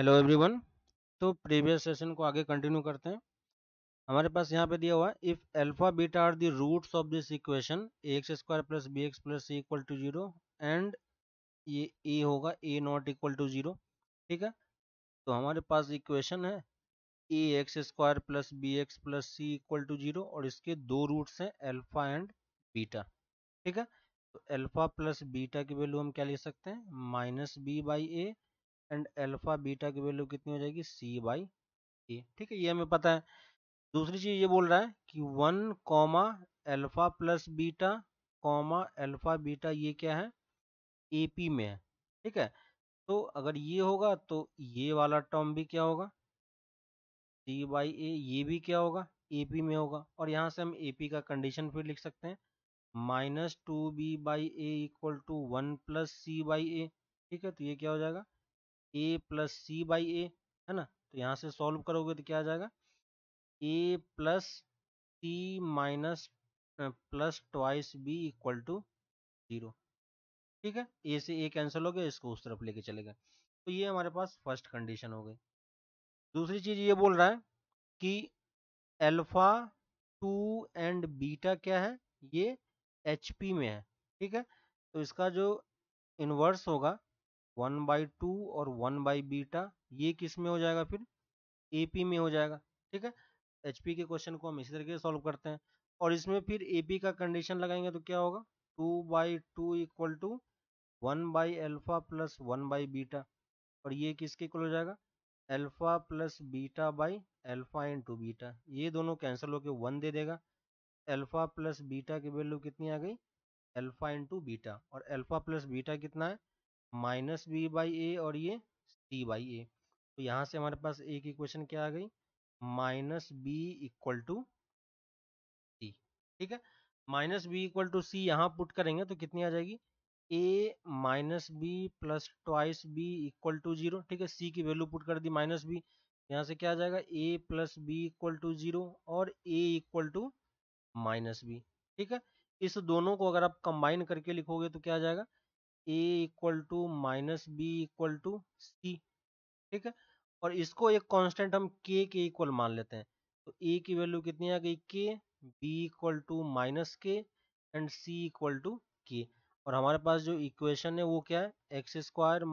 Hello everyone तो हाँ। Previous session को आगे कंटिन्यू करते हैं हमारे पास यहाँ पे दिया हुआ है if alpha beta are the roots of this equation a x square plus b x plus c equal to zero and ये ए होगा a not equal to zero ठीक है तो हमारे पास इक्वेशन है a x square plus b x plus c equal to zero और इसके दो रूट्स हैं अल्फा एंड बीटा ठीक है तो अल्फा प्लस बीटा की वैल्यू हम क्या ले सकते हैं minus b by a and alpha beta की वैल्यू कितनी हो जाएगी सी बाई ए ठीक है ये हमें पता है दूसरी चीज़ ये बोल रहा है कि one comma alpha plus beta comma alpha beta ये क्या है एपी में है ठीक है तो अगर ये होगा तो ये वाला टर्म भी क्या होगा सी बाई ए ये भी क्या होगा एपी में होगा और यहाँ से हम एपी का कंडीशन फिर लिख सकते हैं minus two b by a equal to one plus c by a ठीक है तो ये क्या हो जाएगा ए प्लस सी बाई ए है ना तो यहाँ से सॉल्व करोगे तो क्या आ जाएगा a plus c minus plus twice b equal to zero ठीक है ए से ए कैंसिल हो गया इसको उस तरफ लेके चले गए तो ये हमारे पास फर्स्ट कंडीशन हो गई दूसरी चीज़ ये बोल रहा है कि अल्फा टू एंड बीटा क्या है ये एच में है ठीक है तो इसका जो इन्वर्स होगा वन बाई टू और वन बाई बीटा ये किस में हो जाएगा फिर एपी में हो जाएगा ठीक है एचपी के क्वेश्चन को हम इसी तरीके से सॉल्व करते हैं और इसमें फिर एपी का कंडीशन लगाएंगे तो क्या होगा two by two equal to one by alpha plus one by beta और ये किसके इक्वल हो जाएगा alpha plus beta by alpha into beta ये दोनों कैंसिल होकर वन दे देगा एल्फा प्लस बीटा की वैल्यू कितनी आ गई एल्फा इंटू बीटा और एल्फा प्लस बीटा कितना है माइनस बी बाई ए और ये सी बाई ए तो यहाँ से हमारे पास एक इक्वेशन क्या आ गई minus b equal to c ठीक है minus b equal to c यहाँ पुट करेंगे तो कितनी आ जाएगी a minus b plus twice b equal to zero ठीक है सी की वैल्यू पुट कर दी माइनस बी यहाँ से क्या आ जाएगा a plus b equal to zero और a equal to minus b ठीक है इस दोनों को अगर आप कंबाइन करके लिखोगे तो क्या आ जाएगा a equal to minus b equal to c ठीक है और इसको एक कांस्टेंट हम के के इक्वल मान लेते हैं तो ए की वैल्यू कितनी आ गई k b equal to minus k and c equal to k और हमारे पास जो इक्वेशन है वो क्या है x square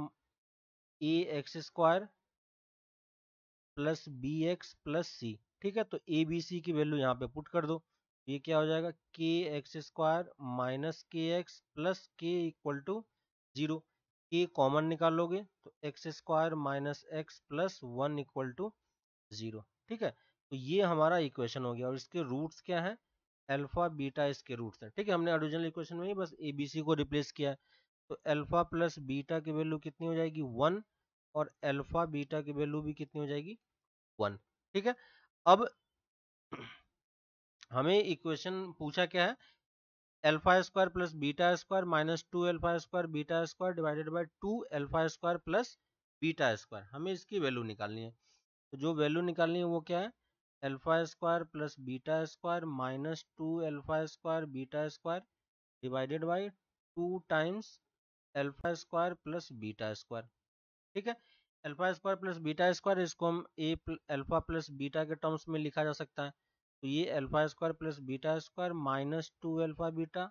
a x square plus b x plus c ठीक है तो ए बी सी की वैल्यू यहाँ पे पुट कर दो ये क्या हो जाएगा k x square minus k x plus k equal to zero k common निकाल लोगे तो x square minus x plus one equal to zero ठीक है तो ये हमारा इक्वेशन हो गया और इसके रूट्स क्या है अल्फा बीटा इसके रूट्स हैं ठीक है हमने ओरिजिनल इक्वेशन में ही बस ए बी सी को रिप्लेस किया है तो अल्फा प्लस बीटा की वैल्यू कितनी हो जाएगी वन और अल्फा बीटा की वैल्यू भी कितनी हो जाएगी वन ठीक है अब हमें इक्वेशन पूछा क्या है alpha square plus beta square minus two alpha square beta square divided by two alpha square plus beta square हमें इसकी वैल्यू निकालनी है तो जो वैल्यू निकालनी है वो क्या है alpha square plus beta square minus two alpha square beta square divided by two times alpha square plus beta square ठीक है alpha square plus beta square इसको हम ए एल्फा प्लस बीटा के टर्म्स में लिखा जा सकता है तो ये alpha square plus beta square minus two alpha beta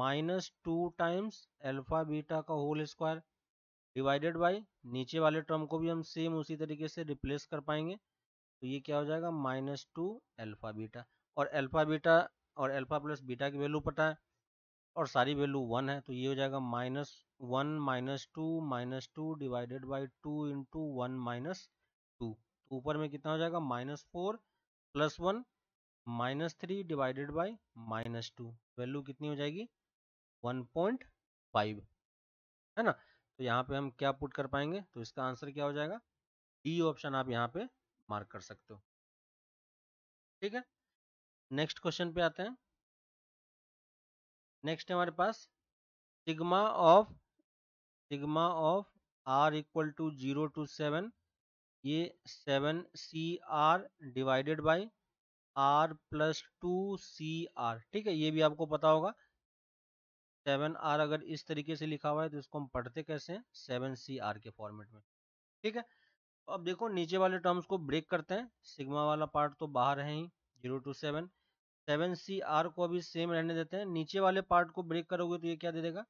minus two times alpha beta का होल स्क्वायर डिवाइडेड बाय नीचे वाले टर्म को भी हम सेम उसी तरीके से रिप्लेस कर पाएंगे तो ये क्या हो जाएगा माइनस टू अल्फा बीटा और अल्फा बीटा और अल्फा प्लस बीटा की वैल्यू पता है और सारी वैल्यू वन है तो ये हो जाएगा minus one minus two minus two divided by two into one minus two ऊपर में कितना हो जाएगा minus four plus one minus three divided by minus two value कितनी हो जाएगी वन पॉइंट फाइव है ना तो यहाँ पे हम क्या पुट कर पाएंगे तो इसका आंसर क्या हो जाएगा डी e ऑप्शन आप यहाँ पे मार्क कर सकते हो ठीक है नेक्स्ट क्वेश्चन पे आते हैं नेक्स्ट हमारे पास sigma of sigma of r equal to zero to seven ये seven c r divided by r plus two c r ठीक है ये भी आपको पता होगा सेवन आर अगर इस तरीके से लिखा हुआ है तो इसको हम पढ़ते कैसे हैं सेवन सी आर के फॉर्मेट में ठीक है तो अब देखो नीचे वाले टर्म्स को ब्रेक करते हैं सिग्मा वाला पार्ट तो बाहर है ही zero to seven seven c r को अभी सेम रहने देते हैं नीचे वाले पार्ट को ब्रेक करोगे तो ये क्या दे देगा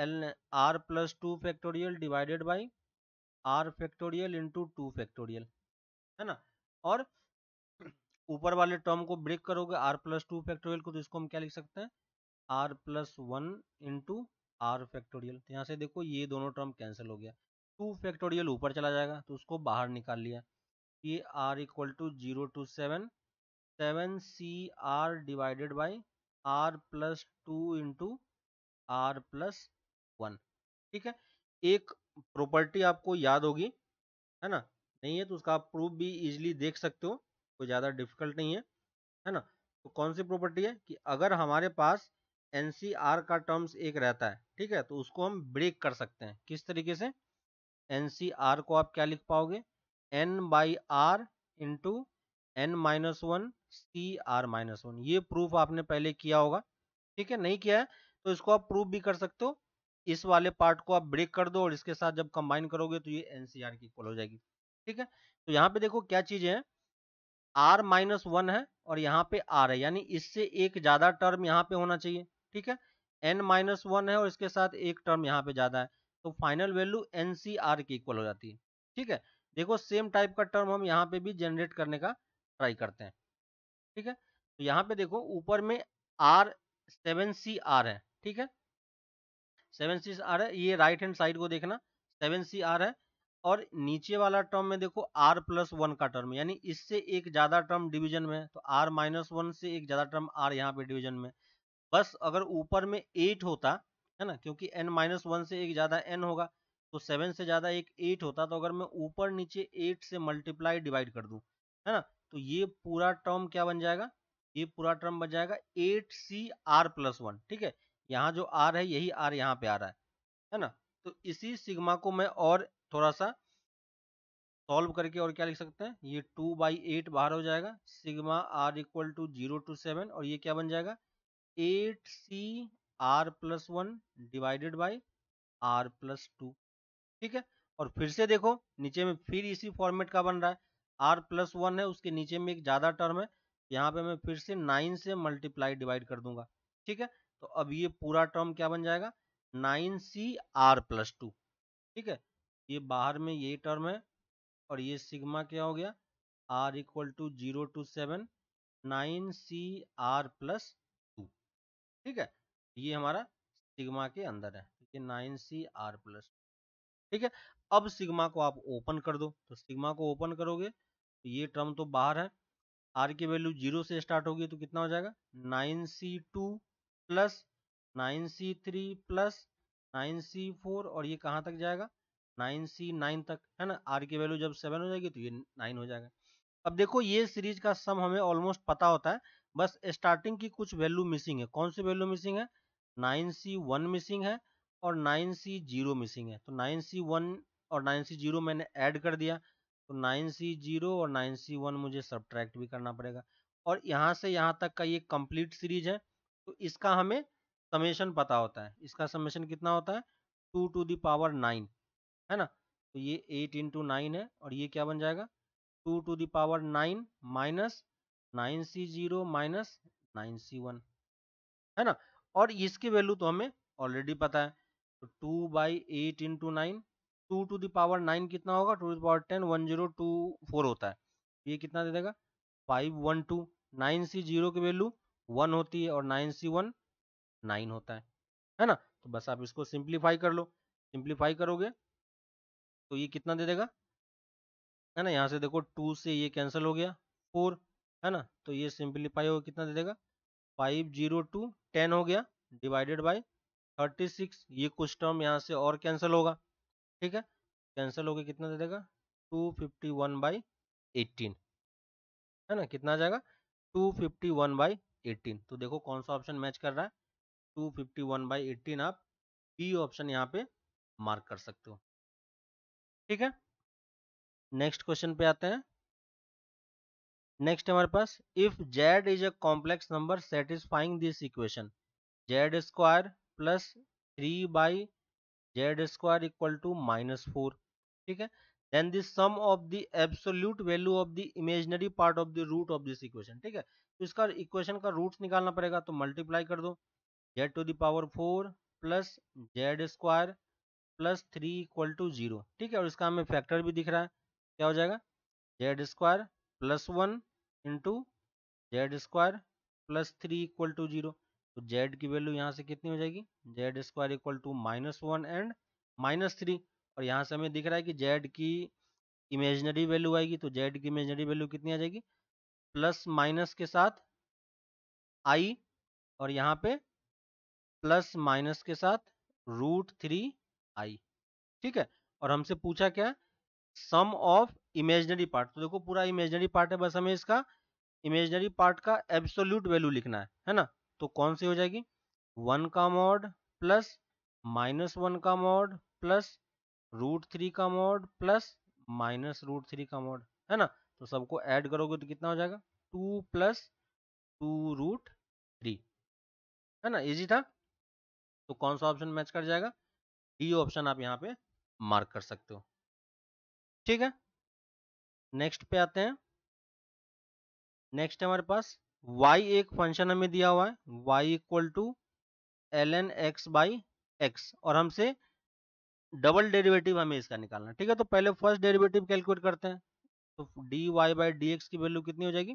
l r plus two factorial divided by r factorial into two factorial है ना और ऊपर वाले टर्म को ब्रेक करोगे आर प्लस टू फैक्टोरियल को तो इसको हम क्या लिख सकते हैं r plus one into r factorial तो यहाँ से देखो ये दोनों टर्म कैंसिल हो गया टू फैक्टोरियल ऊपर चला जाएगा तो उसको बाहर निकाल लिया ये r equal to zero to seven seven c r divided by r plus two into r plus one ठीक है एक प्रॉपर्टी आपको याद होगी है ना नहीं है तो उसका आप प्रूफ भी इजीली देख सकते हो कोई ज़्यादा डिफिकल्ट नहीं है है ना तो कौन सी प्रॉपर्टी है कि अगर हमारे पास एन का टर्म्स एक रहता है ठीक है तो उसको हम ब्रेक कर सकते हैं किस तरीके से एन को आप क्या लिख पाओगे n by r into n minus one c r minus one ये प्रूफ आपने पहले किया होगा ठीक है नहीं किया है तो इसको आप प्रूफ भी कर सकते हो इस वाले पार्ट को आप ब्रेक कर दो और इसके साथ जब कंबाइन करोगे तो ये एन की इक्वल हो जाएगी ठीक है तो यहाँ पे देखो क्या चीज़ें हैं आर माइनस वन है और यहाँ पे आर है यानी इससे एक ज़्यादा टर्म यहाँ पे होना चाहिए ठीक है एन माइनस वन है और इसके साथ एक टर्म यहाँ पे ज़्यादा है तो final value n c r की इक्वल हो जाती है ठीक है देखो सेम टाइप का टर्म हम यहाँ पे भी जनरेट करने का ट्राई करते हैं ठीक है तो यहाँ पे देखो ऊपर में आर सेवन सी आर है ठीक है सेवन सी आर है ये राइट हैंड साइड को देखना सेवन सी आर है और नीचे वाला टर्म में देखो आर प्लस वन का टर्म यानी इससे एक ज़्यादा टर्म डिवीजन में तो आर माइनस वन से एक ज़्यादा टर्म आर यहाँ पे डिवीजन में बस अगर ऊपर में एट होता है ना क्योंकि एन माइनस वन से एक ज़्यादा एन होगा तो सेवन से ज़्यादा एक एट होता तो अगर मैं ऊपर नीचे एट से मल्टीप्लाई डिवाइड कर दू है ना तो ये पूरा टर्म क्या बन जाएगा ये पूरा टर्म बन जाएगा eight c r plus one ठीक है यहाँ जो आर है यही आर यहाँ पे आ रहा है है ना तो इसी सिग्मा को मैं और थोड़ा सा सॉल्व करके और क्या लिख सकते हैं ये टू बाई एट बाहर हो जाएगा sigma r equal to zero to seven और ये क्या बन जाएगा eight c r plus one divided by r plus two ठीक है और फिर से देखो नीचे में फिर इसी फॉर्मेट का बन रहा है आर प्लस वन है उसके नीचे में एक ज़्यादा टर्म है यहाँ पे मैं फिर से नाइन से मल्टीप्लाई डिवाइड कर दूंगा ठीक है तो अब ये पूरा टर्म क्या बन जाएगा nine c r plus two ठीक है ये बाहर में ये टर्म है और ये सिग्मा क्या हो गया r equal to zero to seven nine c r plus two ठीक है ये हमारा सिग्मा के अंदर है ठीक है नाइन सी आर प्लस ठीक है अब सिग्मा को आप ओपन कर दो तो सिग्मा को ओपन करोगे तो ये टर्म तो बाहर है आर की वैल्यू जीरो से स्टार्ट होगी तो कितना हो जाएगा nine c two plus nine c three plus nine c four और ये कहाँ तक जाएगा नाइन सी नाइन तक है ना आर की वैल्यू जब सेवन हो जाएगी तो ये नाइन हो जाएगा अब देखो ये सीरीज का सम हमें ऑलमोस्ट पता होता है बस स्टार्टिंग की कुछ वैल्यू मिसिंग है कौन सी वैल्यू मिसिंग है नाइन सी वन मिसिंग है और नाइन सी जीरो मिसिंग है तो नाइन सी वन और नाइन सी जीरो मैंने ऐड कर दिया तो नाइन सी जीरो और नाइन सी वन मुझे सब्ट्रैक्ट भी करना पड़ेगा और यहाँ से यहाँ तक का ये कंप्लीट सीरीज है तो इसका हमें समेशन पता होता है इसका समेशन कितना होता है टू टू दावर नाइन है ना तो ये एट इंटू नाइन है और ये क्या बन जाएगा two to the power nine minus nine C zero minus nine C one है ना और इसकी वैल्यू तो हमें ऑलरेडी पता है तो two by eight into nine two to the power nine कितना होगा two to the power ten one zero two four होता है ये कितना दे देगा five one two nine C zero की वैल्यू वन होती है और नाइन सी वन नाइन होता है है ना तो बस आप इसको सिंप्लीफाई कर लो सिंप्लीफाई करोगे तो ये कितना दे देगा है ना यहाँ से देखो टू से ये कैंसिल हो गया फोर है ना तो ये सिंप्लीफाई हो कितना दे देगा फाइव जीरो टू टेन हो गया डिवाइडेड बाई थर्टी सिक्स ये कुछ टर्म यहाँ से और कैंसिल होगा ठीक है कैंसिल होकर कितना दे देगा two fifty one by eighteen है ना कितना आ जाएगा two fifty one by eighteen तो देखो कौन सा ऑप्शन मैच कर रहा है two fifty one by eighteen आप बी ऑप्शन यहाँ पे मार्क कर सकते हो ठीक है नेक्स्ट क्वेश्चन पे आते हैं नेक्स्ट हमारे पास if z is a complex number satisfying this equation z square plus three by z square equal to minus four ठीक है then this sum of the absolute value of the imaginary part of the root of this equation ठीक है तो इसका equation का root निकालना पड़ेगा तो मल्टीप्लाई कर दो z to the power four plus z square plus three equal to zero ठीक है और इसका हमें फैक्टर भी दिख रहा है क्या हो जाएगा z square plus one into z square plus three equal to zero तो जेड की वैल्यू यहाँ से कितनी हो जाएगी z square equal to minus one and minus three और यहाँ से हमें दिख रहा है कि जेड की इमेजनरी वैल्यू आएगी तो जेड की इमेजनरी वैल्यू कितनी आ जाएगी प्लस माइनस के साथ आई और यहाँ पे प्लस माइनस के साथ रूट थ्री आई ठीक है और हमसे पूछा क्या सम ऑफ इमेजनरी पार्ट तो देखो पूरा इमेजनरी पार्ट है बस हमें इसका इमेजनरी पार्ट का एब्सोल्यूट वैल्यू लिखना है है ना तो कौन सी हो जाएगी वन का मॉड प्लस माइनस वन का मॉड प्लस रूट थ्री का mod plus minus root three का मॉड है ना तो सबको ऐड करोगे तो कितना हो जाएगा two plus two root three है ना इजी था तो कौन सा ऑप्शन मैच कर जाएगा डी ऑप्शन आप यहां पे मार्क कर सकते हो ठीक है नेक्स्ट पे आते हैं नेक्स्ट हमारे पास y एक फंक्शन हमें दिया हुआ है y equal to l n x by x और हमसे डबल डेरिवेटिव हमें इसका निकालना ठीक है तो पहले फर्स्ट डेरिवेटिव कैलकुलेट करते हैं तो d y by d x की वैल्यू कितनी हो जाएगी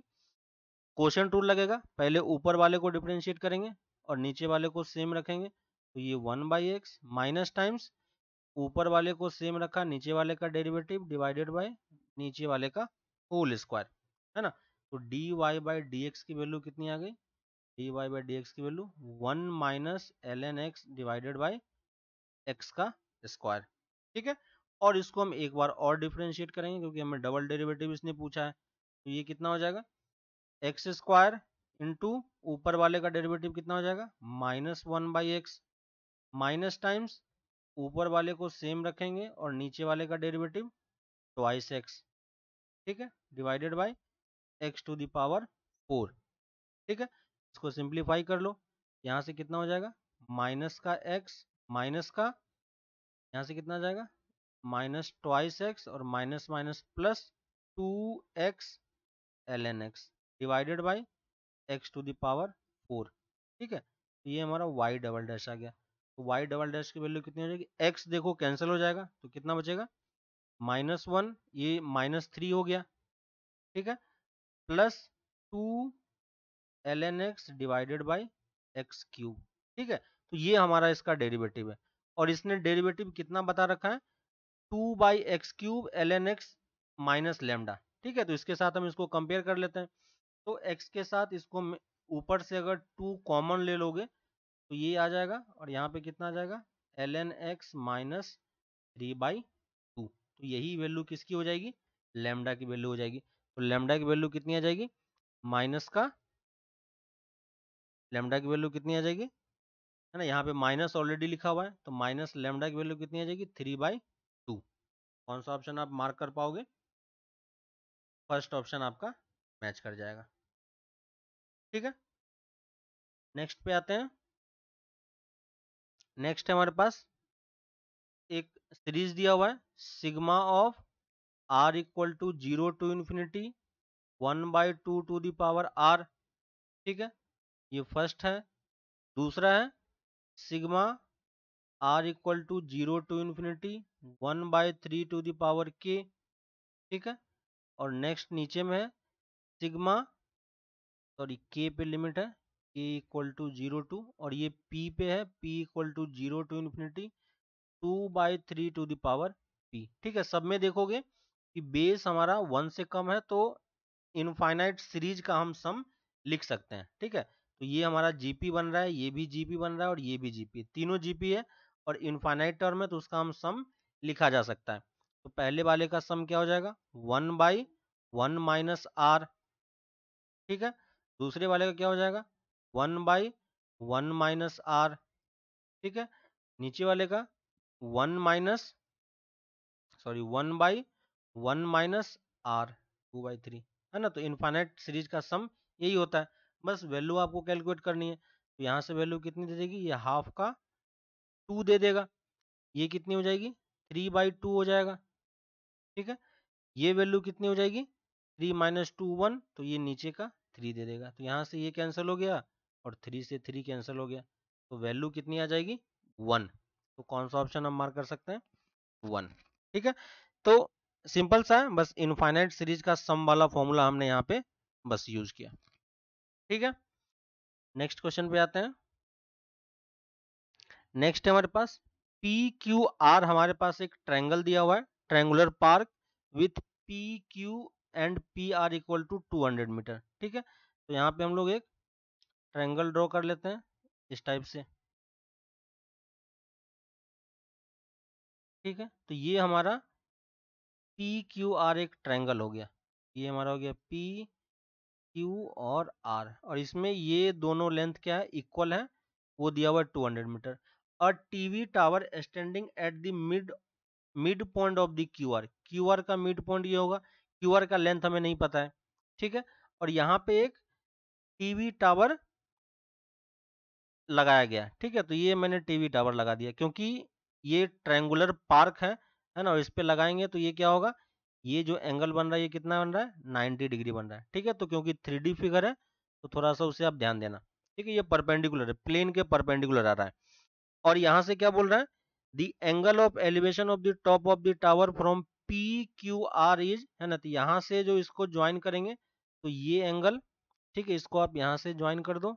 क्वेश्चन रूल लगेगा पहले ऊपर वाले को डिफ्रेंशिएट करेंगे और नीचे वाले को सेम रखेंगे तो ये one by x minus times ऊपर वाले को सेम रखा नीचे वाले का डेरिवेटिव डिवाइडेड बाय नीचे वाले का होल स्क्वायर है ना तो d y by d x की वैल्यू कितनी आ गई d y by d x की value one minus l n x divided by x का स्क्वायर ठीक है और इसको हम एक बार और डिफ्रेंशिएट करेंगे क्योंकि हमें डबल डेरिवेटिव इसने पूछा है तो ये कितना हो जाएगा एक्स स्क्वायर इंटू ऊपर वाले का डेरिवेटिव कितना हो जाएगा minus one by x minus times ऊपर वाले को सेम रखेंगे और नीचे वाले का डेरिवेटिव ट्वाइस एक्स ठीक है divided by x to the power four ठीक है इसको सिंप्लीफाई कर लो यहाँ से कितना हो जाएगा माइनस का एक्स माइनस का यहाँ से कितना जाएगा माइनस ट्वाइस एक्स और minus minus plus two x l n x divided by x to the power four ठीक है तो ये हमारा वाई डबल डैश आ गया वाई डबल डैश की वैल्यू कितनी हो जाएगी एक्स देखो कैंसिल हो जाएगा तो कितना बचेगा माइनस वन ये माइनस थ्री हो गया ठीक है plus two l n x divided by x cube ठीक है तो ये हमारा इसका डेरिवेटिव है और इसने डेरिवेटिव कितना बता रखा है two by x cube l n x minus lambda ठीक है तो इसके साथ हम इसको कंपेयर कर लेते हैं तो एक्स के साथ इसको ऊपर से अगर टू कॉमन ले लोगे तो ये आ जाएगा और यहाँ पे कितना आ जाएगा l n x minus three by two तो यही वैल्यू किसकी हो जाएगी लेमडा की वैल्यू हो जाएगी तो लेमडा की वैल्यू कितनी आ जाएगी माइनस का लेमडा की वैल्यू कितनी आ जाएगी है ना यहाँ पे माइनस ऑलरेडी लिखा हुआ है तो माइनस लेमडा की वैल्यू कितनी आ जाएगी थ्री बाई टू कौन सा ऑप्शन आप मार्क कर पाओगे फर्स्ट ऑप्शन आपका मैच कर जाएगा ठीक है नेक्स्ट पे आते हैं नेक्स्ट हमारे पास एक सीरीज दिया हुआ है sigma of r equal to zero to infinity one by two to the power r ठीक है ये फर्स्ट है दूसरा है sigma r equal to zero to infinity one by three to the power k ठीक है और नेक्स्ट नीचे में है सिग्मा सॉरी के पे लिमिट है के इक्वल टू जीरो टू और ये पी पे है p equal to zero to infinity two by three to the power p ठीक है सब में देखोगे कि बेस हमारा वन से कम है तो इनफाइनाइट सीरीज का हम सम लिख सकते हैं ठीक है तो ये हमारा जीपी बन रहा है ये भी जीपी बन रहा है और ये भी जीपी तीनों जीपी है और इनफाइनाइट टर्म है तो उसका हम सम लिखा जा सकता है तो पहले वाले का सम क्या हो जाएगा one by one minus r ठीक है दूसरे वाले का क्या हो जाएगा one by one minus r ठीक है नीचे वाले का one minus sorry one by one minus r two by three है ना तो इन्फानेट सीरीज का सम यही होता है बस वैल्यू आपको कैलकुलेट करनी है तो यहाँ से वैल्यू कितनी दे देगी ये हाफ का टू दे देगा ये कितनी हो जाएगी थ्री बाई टू हो जाएगा ठीक है ये वैल्यू कितनी हो जाएगी थ्री माइनस टू वन तो ये नीचे का थ्री दे देगा तो यहाँ से ये कैंसिल हो गया और थ्री से थ्री कैंसिल हो गया तो वैल्यू कितनी आ जाएगी वन तो कौन सा ऑप्शन हम मार कर सकते हैं वन ठीक है तो सिंपल सा है बस इनफाइनाइट सीरीज का सम वाला फॉर्मूला हमने यहाँ पे बस यूज किया ठीक है नेक्स्ट क्वेश्चन पे आते हैं नेक्स्ट हमारे पास पी क्यू आर हमारे पास एक ट्रैंगल दिया हुआ है triangular park with P Q and P R equal to two hundred metre ठीक है तो यहाँ पे हम लोग एक ट्रायंगल ड्रॉ कर लेते हैं इस टाइप से ठीक है तो ये हमारा पी क्यू आर एक ट्रायंगल हो गया ये हमारा हो गया पी क्यू और आर और इसमें ये दोनों लेंथ क्या है इक्वल है वो दिया हुआ है टू हंड्रेड मीटर और TV tower standing at the mid mid point of the Q R Q R का मिड पॉइंट ये होगा क्यू आर का लेंथ हमें नहीं पता है ठीक है और यहाँ पे एक टीवी टावर लगाया गया ठीक है तो ये मैंने टीवी टावर लगा दिया क्योंकि ये ट्रैंगुलर पार्क है है ना और इस पर लगाएंगे तो ये क्या होगा ये जो एंगल बन रहा है ये कितना बन रहा है 90 डिग्री बन रहा है ठीक है तो क्योंकि थ्री फिगर है तो थोड़ा सा उसे आप ध्यान देना ठीक है ये परपेंडिकुलर है प्लेन के परपेंडिकुलर आ रहा है और यहाँ से क्या बोल रहा है the angle of elevation of the top of the tower from P Q R is है ना तो यहाँ से जो इसको ज्वाइन करेंगे तो ये एंगल ठीक है इसको आप यहाँ से ज्वाइन कर दो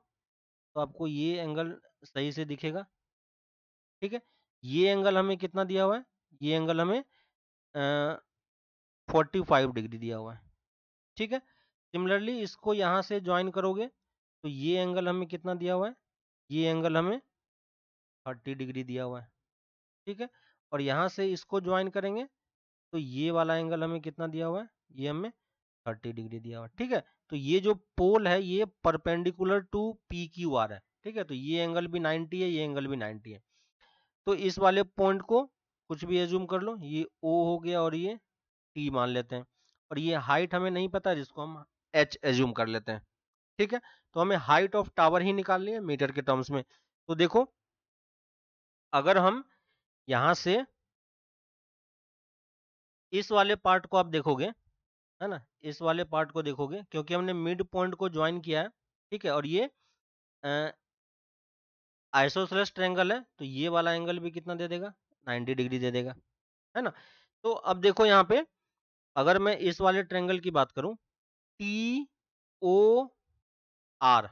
तो आपको ये एंगल सही से दिखेगा ठीक है ये एंगल हमें कितना दिया हुआ है ये एंगल हमें फोर्टी फाइव डिग्री दिया हुआ है ठीक है सिमिलरली इसको यहाँ से ज्वाइन करोगे तो ये एंगल हमें कितना दिया हुआ है ये एंगल हमें थर्टी डिग्री दिया हुआ है ठीक है और यहाँ से इसको ज्वाइन करेंगे तो ये वाला एंगल हमें कितना दिया हुआ है ये हमें थर्टी डिग्री दिया हुआ है ठीक है तो ये जो पोल है ये perpendicular to P Q R है ठीक है तो ये एंगल भी 90 है ये एंगल भी 90 है तो इस वाले पॉइंट को कुछ भी एज्यूम कर लो ये ओ हो गया और ये टी मान लेते हैं और ये हाइट हमें नहीं पता जिसको हम एच एज्यूम कर लेते हैं ठीक है तो हमें हाइट ऑफ टावर ही निकालनी है मीटर के टर्म्स में तो देखो अगर हम यहां से इस वाले पार्ट को आप देखोगे है ना इस वाले पार्ट को देखोगे क्योंकि हमने मिड पॉइंट को ज्वाइन किया है ठीक है और ये आइसोसलेस ट्रेंगल है तो ये वाला एंगल भी कितना दे देगा 90 डिग्री दे देगा है ना तो अब देखो यहाँ पे अगर मैं इस वाले ट्रेंगल की बात करूं टी ओ आर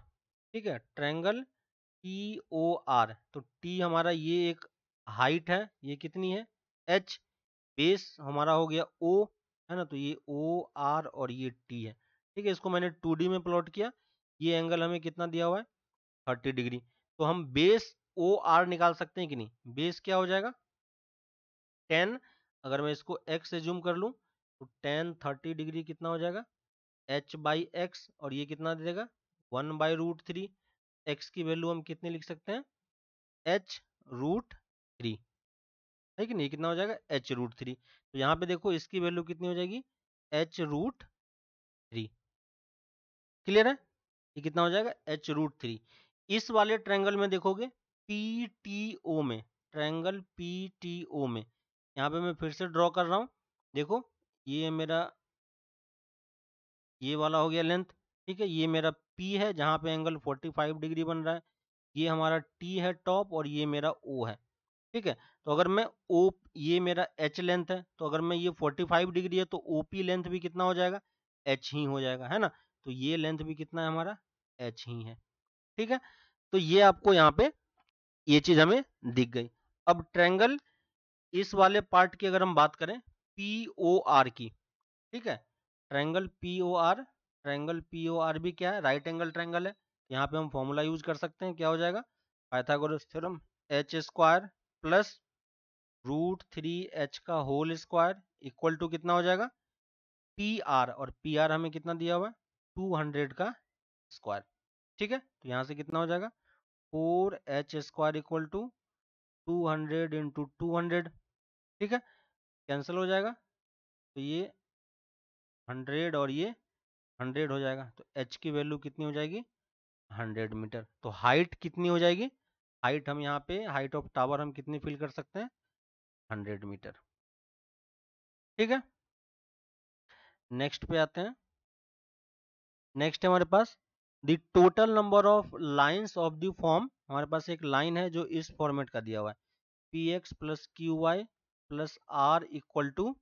ठीक है ट्रेंगल टी ओ आर तो टी हमारा ये एक हाइट है ये कितनी है एच बेस हमारा हो गया ओ है ना तो ये ओ आर और ये टी है ठीक है इसको मैंने टू में प्लॉट किया ये एंगल हमें कितना दिया हुआ है थर्टी डिग्री तो हम बेस ओ आर निकाल सकते हैं कि नहीं बेस क्या हो जाएगा टेन अगर मैं इसको एक्स से जूम कर लूँ तो टेन थर्टी डिग्री कितना हो जाएगा एच बाई एक्स और ये कितना दे देगा one by root three x की वैल्यू हम कितनी लिख सकते हैं एच रूट थ्री है कि नहीं कितना हो जाएगा एच रूट थ्री तो यहाँ पे देखो इसकी वैल्यू कितनी हो जाएगी एच रूट थ्री क्लियर है ये कितना हो जाएगा एच रूट थ्री इस वाले ट्रैंगल में देखोगे पी टी ओ में ट्रैंगल पी टी ओ में यहाँ पे मैं फिर से ड्रॉ कर रहा हूँ देखो ये मेरा ये वाला हो गया लेंथ ठीक है ये मेरा पी है जहाँ पे एंगल 45 डिग्री बन रहा है ये हमारा टी है टॉप और ये मेरा ओ है ठीक है तो अगर मैं ओ ये मेरा एच लेंथ है तो अगर मैं ये 45 डिग्री है तो ओ पी लेंथ भी कितना हो जाएगा एच ही हो जाएगा है ना तो ये लेंथ भी कितना है हमारा एच ही है ठीक है तो ये आपको यहाँ पे ये चीज हमें दिख गई अब ट्रेंगल इस वाले पार्ट की अगर हम बात करें पी ओ आर की ठीक है triangle P O R triangle P O R भी क्या है राइट एंगल ट्रेंगल है यहाँ पे हम फॉर्मूला यूज कर सकते हैं क्या हो जाएगा Pythagoras theorem h square plus root three h का होल स्क्वायर इक्वल टू कितना हो जाएगा पी आर और पी आर हमें कितना दिया हुआ है टू हंड्रेड का स्क्वायर ठीक है तो यहां से कितना हो जाएगा four h square equal to two hundred into two hundred ठीक है कैंसिल हो जाएगा तो ये हंड्रेड और ये हंड्रेड हो जाएगा तो एच की वैल्यू कितनी हो जाएगी हंड्रेड मीटर तो हाइट कितनी हो जाएगी हाइट हम यहाँ पे हाइट ऑफ टावर हम कितनी फिल कर सकते हैं हंड्रेड मीटर ठीक है नेक्स्ट पे आते हैं नेक्स्ट है हमारे पास the total number of lines of the form हमारे पास एक लाइन है जो इस फॉर्मेट का दिया हुआ है p x plus q y plus r equal to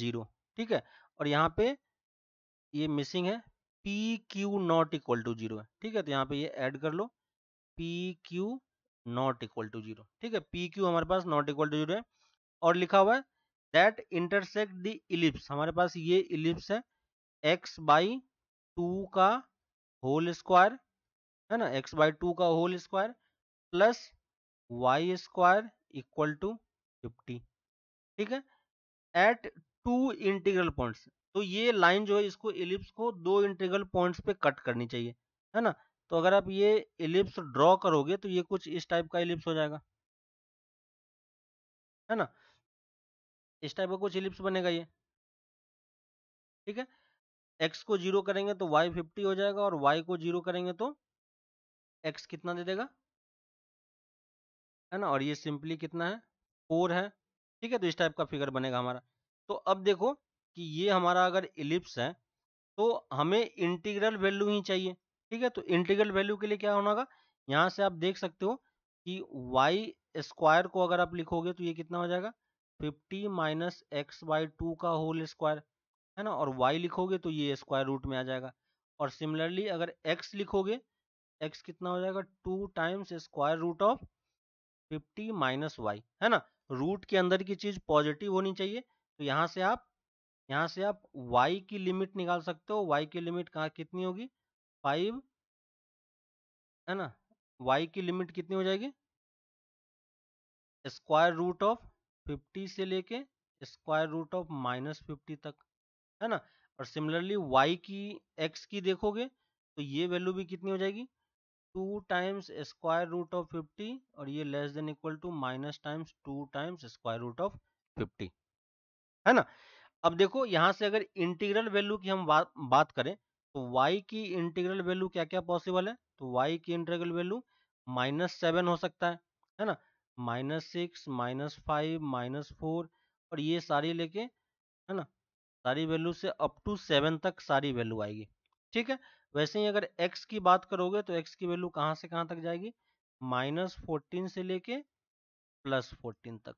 zero ठीक है और यहाँ पे ये मिसिंग है p q not equal to zero है ठीक है तो यहाँ पे ये ऐड कर लो p q not equal to zero ठीक है पी क्यू हमारे पास नॉट इक्वल टू जीरो है और लिखा हुआ है दैट इंटरसेक्ट द इलिप्स हमारे पास ये इलिप्स है एक्स बाई टू का होल स्क्वायर है ना एक्स बाई टू का whole square plus y square equal to fifty ठीक है एट टू इंटीग्रल पॉइंट्स तो ये लाइन जो है इसको इलिप्स को दो इंटीग्रल पॉइंट्स पे कट करनी चाहिए है ना तो अगर आप ये इलिप्स ड्रॉ करोगे तो ये कुछ इस टाइप का इलिप्स हो जाएगा है ना इस टाइप का कुछ इलिप्स बनेगा ये ठीक है एक्स को जीरो करेंगे तो वाई फिफ्टी हो जाएगा और वाई को जीरो करेंगे तो एक्स कितना दे देगा है ना और ये सिंपली कितना है फोर है ठीक है तो इस टाइप का फिगर बनेगा हमारा तो अब देखो कि ये हमारा अगर इलिप्स है तो हमें इंटीग्रल वैल्यू ही चाहिए ठीक है तो इंटीग्रल वैल्यू के लिए क्या होगा यहाँ से आप देख सकते हो कि वाई स्क्वायर को अगर आप लिखोगे तो ये कितना हो जाएगा fifty minus x by two का होल स्क्वायर है ना और वाई लिखोगे तो ये स्क्वायर रूट में आ जाएगा और सिमिलरली अगर एक्स लिखोगे एक्स कितना हो जाएगा two times square root of fifty minus y है ना रूट के अंदर की चीज पॉजिटिव होनी चाहिए तो यहाँ से आप यहाँ से आप y की लिमिट निकाल सकते हो y की लिमिट कहाँ कितनी होगी फाइव है ना वाई की लिमिट कितनी हो जाएगी स्क्वायर रूट ऑफ फिफ्टी से लेके square root of minus fifty तक है ना और सिमिलरली वाई की एक्स की देखोगे तो ये वैल्यू भी कितनी हो जाएगी two times square root of fifty और ये less than equal to minus times two times square root of fifty है ना अब देखो यहां से अगर इंटीग्रल वैल्यू की हम बात करें तो y की इंटीग्रल वैल्यू क्या क्या पॉसिबल है तो y की इंटीग्रल वैल्यू माइनस सेवन हो सकता है है ना minus six minus five minus four और ये सारी लेके है ना सारी वैल्यू से अप टू सेवन तक सारी वैल्यू आएगी ठीक है वैसे ही अगर x की बात करोगे तो x की वैल्यू कहाँ से कहाँ तक जाएगी माइनस फोर्टीन से लेके प्लस फोर्टीन तक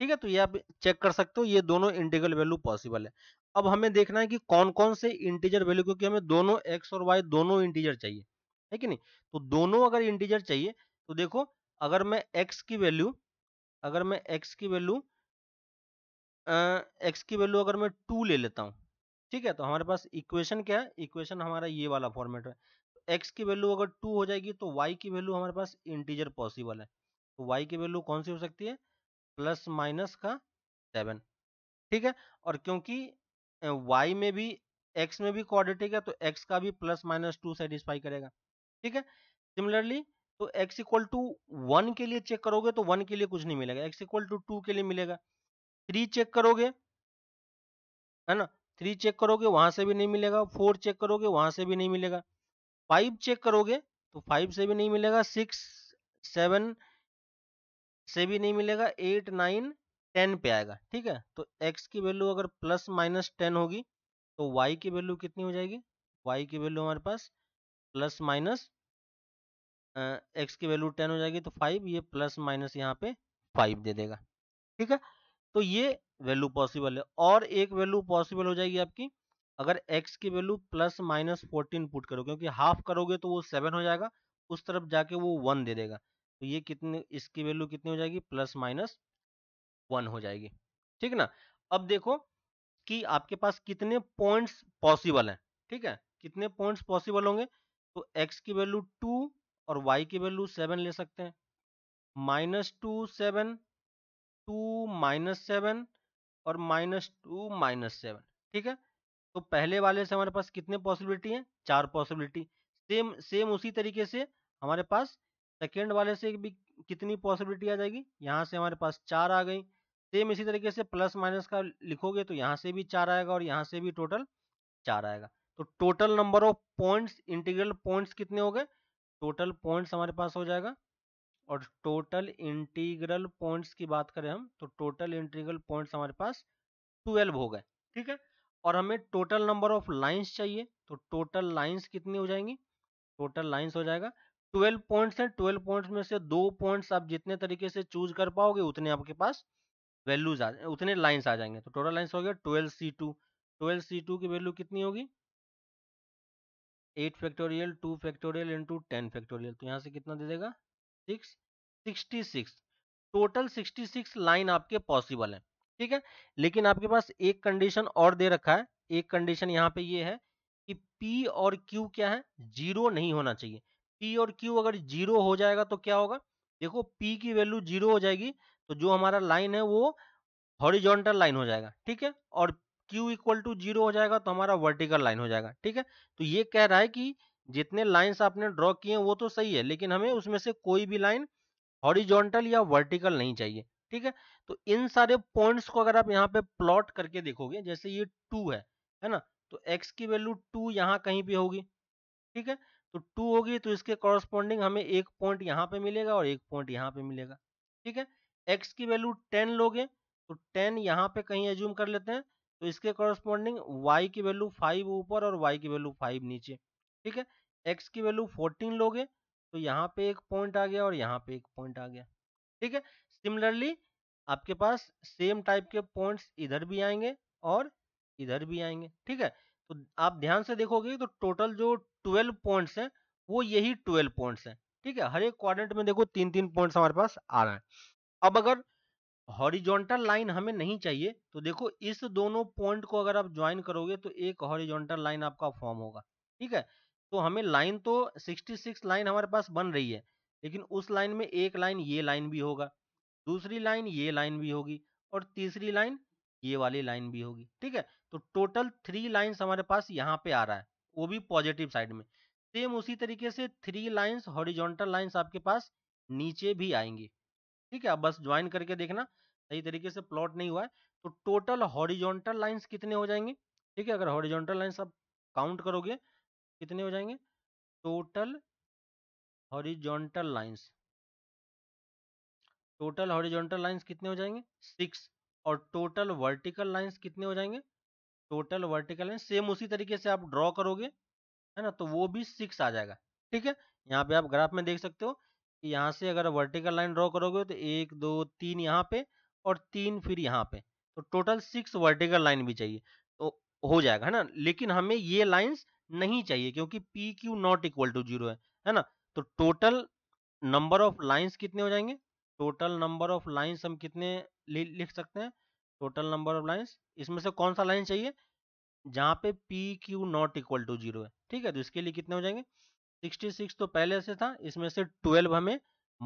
ठीक है तो ये आप चेक कर सकते हो ये दोनों इंटीग्रल वैल्यू पॉसिबल है अब हमें देखना है कि कौन कौन से इंटीजर वैल्यू क्योंकि हमें दोनों एक्स और वाई दोनों इंटीजर चाहिए है कि नहीं तो दोनों अगर इंटीजर चाहिए तो देखो अगर मैं एक्स की वैल्यू अगर मैं एक्स की वैल्यू एक्स की वैल्यू अगर मैं टू ले लेता हूँ ठीक है तो हमारे पास इक्वेशन क्या है इक्वेशन हमारा ये वाला फॉर्मेट है एक्स तो की वैल्यू अगर टू हो जाएगी तो वाई की वैल्यू हमारे पास इंटीजर पॉसिबल है तो वाई की वैल्यू कौन सी हो सकती है प्लस माइनस का सेवन ठीक है और क्योंकि वाई में भी एक्स में भी क्वाड्रेटिक है तो एक्स का भी प्लस माइनस टू सेटिस्फाई करेगा ठीक है सिमिलरली तो एक्स इक्वल टू वन के लिए चेक करोगे तो वन के लिए कुछ नहीं मिलेगा एक्स इक्वल टू टू के लिए मिलेगा थ्री चेक करोगे है ना थ्री चेक करोगे वहां से भी नहीं मिलेगा फोर चेक करोगे वहां से भी नहीं मिलेगा फाइव चेक करोगे तो फाइव से भी नहीं मिलेगा सिक्स सेवन से भी नहीं मिलेगा एट नाइन टेन पे आएगा ठीक है तो एक्स की वैल्यू अगर प्लस माइनस टेन होगी तो वाई की वैल्यू कितनी हो जाएगी वाई की वैल्यू हमारे पास प्लस माइनस एक्स की वैल्यू टेन हो जाएगी तो फाइव ये प्लस माइनस यहाँ पे फाइव दे देगा ठीक है तो ये वैल्यू पॉसिबल है और एक वैल्यू पॉसिबल हो जाएगी आपकी अगर एक्स की value plus minus fourteen put करो क्योंकि हाफ करोगे तो वो सेवन हो जाएगा उस तरफ जाके वो वन दे देगा तो ये कितने इसकी वैल्यू कितनी हो जाएगी प्लस माइनस वन हो जाएगी ठीक ना अब देखो कि आपके पास कितने पॉइंट्स पॉसिबल हैं ठीक है कितने पॉइंट्स पॉसिबल होंगे तो x की वैल्यू टू और y की वैल्यू सेवन ले सकते हैं minus two seven two minus seven और माइनस टू माइनस सेवन ठीक है तो पहले वाले से हमारे पास कितने पॉसिबिलिटी हैं चार पॉसिबिलिटी सेम सेम उसी तरीके से हमारे पास सेकेंड वाले से भी कितनी पॉसिबिलिटी आ जाएगी यहाँ से हमारे पास चार आ गई सेम इसी तरीके से प्लस माइनस का लिखोगे तो यहाँ से भी चार आएगा और यहाँ से भी टोटल चार आएगा तो total number of points integral points कितने हो गए टोटल पॉइंट्स हमारे पास हो जाएगा और टोटल इंटीग्रल पॉइंट्स की बात करें हम तो टोटल इंटीग्रल पॉइंट्स हमारे पास ट्वेल्व हो गए ठीक है और हमें टोटल नंबर ऑफ लाइंस चाहिए तो टोटल लाइंस कितनी हो जाएंगी टोटल लाइंस हो जाएगा 12 पॉइंट्स हैं 12 पॉइंट्स में से दो पॉइंट्स आप जितने तरीके से चूज कर पाओगे उतने आपके पास वैल्यूज आ उतने लाइन्स आ जाएंगे तो टोटल लाइन्स हो गया twelve C two twelve C two की वैल्यू कितनी होगी eight factorial two factorial into ten factorial तो यहाँ से कितना दे देगा six sixty six total sixty six line आपके पॉसिबल है ठीक है लेकिन आपके पास एक कंडीशन और दे रखा है एक कंडीशन यहाँ पे ये है कि P और Q क्या है जीरो नहीं होना चाहिए P और Q अगर जीरो हो जाएगा तो क्या होगा देखो P की वैल्यू जीरो हो जाएगी तो जो हमारा लाइन है वो हॉरिजॉन्टल लाइन हो जाएगा ठीक है और Q इक्वल टू जीरो हो जाएगा तो हमारा वर्टिकल लाइन हो जाएगा ठीक है तो ये कह रहा है कि जितने लाइंस आपने ड्रॉ किए वो तो सही है लेकिन हमें उसमें से कोई भी लाइन हॉरिजॉन्टल या वर्टिकल नहीं चाहिए ठीक है तो इन सारे पॉइंट्स को अगर आप यहाँ पे प्लॉट करके देखोगे जैसे ये टू है है ना तो एक्स की वैल्यू टू यहाँ कहीं भी होगी ठीक है तो टू होगी तो इसके कॉरस्पॉन्डिंग हमें एक पॉइंट यहाँ पे मिलेगा और एक पॉइंट यहाँ पे मिलेगा ठीक है एक्स की वैल्यू टेन लोगे तो टेन यहाँ पे कहीं एज्यूम कर लेते हैं तो इसके कॉरस्पॉन्डिंग वाई की वैल्यू फाइव ऊपर और वाई की वैल्यू फाइव नीचे ठीक है एक्स की वैल्यू फोर्टीन लोगे तो यहाँ पे एक पॉइंट आ गया और यहाँ पे एक पॉइंट आ गया ठीक है सिमिलरली आपके पास सेम टाइप के पॉइंट्स इधर भी आएंगे और इधर भी आएंगे ठीक है तो आप ध्यान से देखोगे तो टोटल जो ट्वेल्व पॉइंट्स हैं वो यही ट्वेल्व पॉइंट्स हैं ठीक है हर एक क्वाड्रेंट में देखो तीन तीन पॉइंट्स हमारे पास आ रहा है अब अगर हॉरिजॉन्टल लाइन हमें नहीं चाहिए तो देखो इस दोनों पॉइंट को अगर आप ज्वाइन करोगे तो एक हॉरिजॉन्टल लाइन आपका फॉर्म होगा ठीक है तो हमें लाइन तो 66 लाइन हमारे पास बन रही है लेकिन उस लाइन में एक लाइन ये लाइन भी होगा दूसरी लाइन ये लाइन भी होगी और तीसरी लाइन ये वाली लाइन भी होगी ठीक है तो टोटल थ्री लाइन्स हमारे पास यहाँ पे आ रहा है वो भी पॉजिटिव साइड में सेम उसी तरीके से थ्री लाइन्स हॉरिजॉन्टल लाइन्स आपके पास नीचे भी आएंगे ठीक है बस ज्वाइन करके देखना सही तरीके से प्लॉट नहीं हुआ है तो टोटल हॉरिजॉन्टल लाइंस कितने हो जाएंगे ठीक है अगर हॉरिजॉन्टल लाइंस आप काउंट करोगे कितने हो जाएंगे total horizontal lines total horizontal lines कितने हो जाएंगे सिक्स और टोटल वर्टिकल लाइंस कितने हो जाएंगे टोटल वर्टिकल लाइन सेम उसी तरीके से आप ड्रॉ करोगे है ना तो वो भी सिक्स आ जाएगा ठीक है यहाँ पे आप ग्राफ में देख सकते हो कि यहाँ से अगर वर्टिकल लाइन ड्रॉ करोगे तो एक दो तीन यहाँ पे और तीन फिर यहाँ पे तो टोटल सिक्स वर्टिकल लाइन भी चाहिए तो हो जाएगा है ना लेकिन हमें ये लाइंस नहीं चाहिए क्योंकि p q not equal to zero है है ना तो टोटल नंबर ऑफ लाइन्स कितने हो जाएंगे टोटल नंबर ऑफ लाइन्स हम कितने लिख सकते हैं टोटल नंबर ऑफ लाइन्स इसमें से कौन सा लाइन चाहिए जहाँ पे p q not equal to zero है ठीक है तो इसके लिए कितने हो जाएंगे 66 तो पहले से था इसमें से 12 हमें